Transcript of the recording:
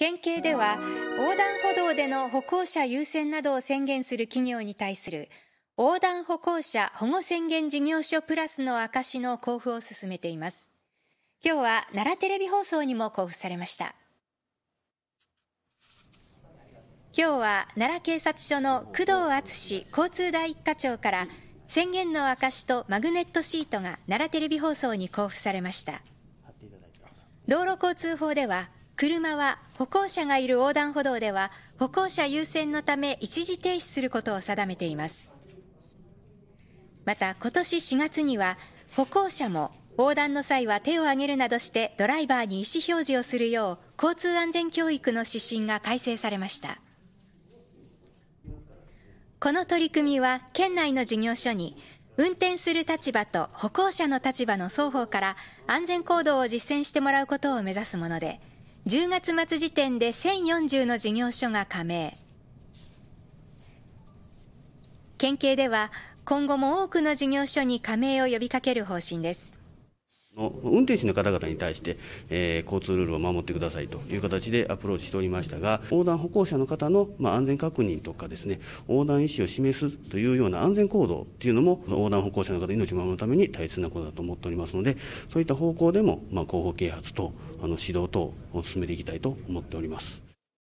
県警では横断歩道での歩行者優先などを宣言する企業に対する横断歩行者保護宣言事業所プラスの証の交付を進めています今日は奈良テレビ放送にも交付されました今日は奈良警察署の工藤敦交通第一課長から宣言の証とマグネットシートが奈良テレビ放送に交付されました道路交通法では車は歩行者がいる横断歩道では歩行者優先のため一時停止することを定めていますまた今年4月には歩行者も横断の際は手を挙げるなどしてドライバーに意思表示をするよう交通安全教育の指針が改正されましたこの取り組みは県内の事業所に運転する立場と歩行者の立場の双方から安全行動を実践してもらうことを目指すもので10月末時点で1040の事業所が加盟県警では今後も多くの事業所に加盟を呼びかける方針です運転手の方々に対して、えー、交通ルールを守ってくださいという形でアプローチしておりましたが、横断歩行者の方の、まあ、安全確認とかですね、横断意思を示すというような安全行動というのも、横断歩行者の方の命を守るために大切なことだと思っておりますので、そういった方向でも、まあ、広報啓発とあの指導等を進めていきたいと思っております。